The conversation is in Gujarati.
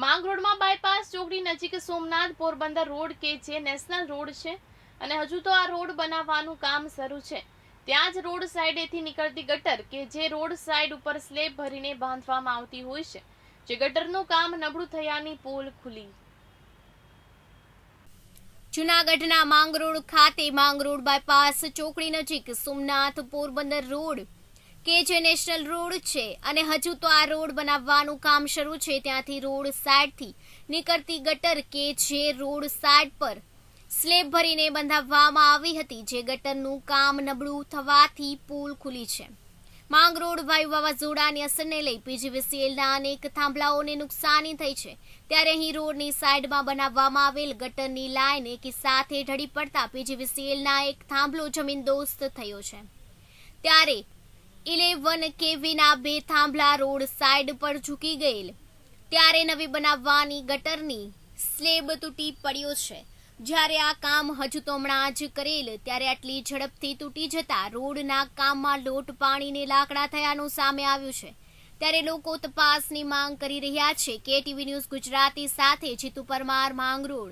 માંગરોળમાં બાયપાસ ચોકડી નજીક સોમનાથ પોરબંદર રોડ કે જે નેશનલ રોડ છે અને હજુ તો આ રોડ બનાવવાનું કામ શરૂ છે ત્યાં જ રોડ સાઈડેથી નીકળતી ગટર કે જે રોડ સાઈડ ઉપર સ્લેબ ભરીને બાંધવામાં આવતી હોય છે જે ગટરનું કામ નબળું થયાની પોલ ખુલી જુનાગઢના માંગરોળ ખાતે માંગરોળ બાયપાસ ચોકડી નજીક સોમનાથ પોરબંદર રોડ કે જે નેશનલ રોડ છે અને હજુ તો આ રોડ બનાવવાનું કામ શરૂ છે ત્યાંથી રોડ સાઇડથી નીકળતી ગટર કે જે રોડ સાઇડ પર સ્લેબ ભરીને બંધાવવામાં આવી હતી જે ગટરનું કામ નબળું થવાથી પુલ ખુલી છે માંગ રોડ વાયુ વાવાઝોડાની અસરને લઈ પીજીવીસીએલના અનેક થાંભલાઓને નુકસાની થઈ છે ત્યારે અહીં રોડની સાઇડમાં બનાવવામાં આવેલ ગટરની લાઇન એક સાથે ઢળી પડતા પીજીવીસીએલના એક થાંભલો જમીન દોસ્ત થયો છે ત્યારે ઇલેવન કેવીના બે થાંભલા રોડ સાઈડ પર ઝૂકી ગયેલ ત્યારે નવી બનાવવાની ગટરની સ્લેબ તૂટી પડ્યો છે જ્યારે આ કામ હજુ તો હમણાં જ કરેલ ત્યારે આટલી ઝડપથી તૂટી જતા રોડના કામમાં લોટ પાણીને લાકડા થયાનું સામે આવ્યું છે ત્યારે લોકો તપાસની માંગ કરી રહ્યા છે કે ટીવી ન્યૂઝ ગુજરાતી સાથે જીતુ પરમાર માંગરોળ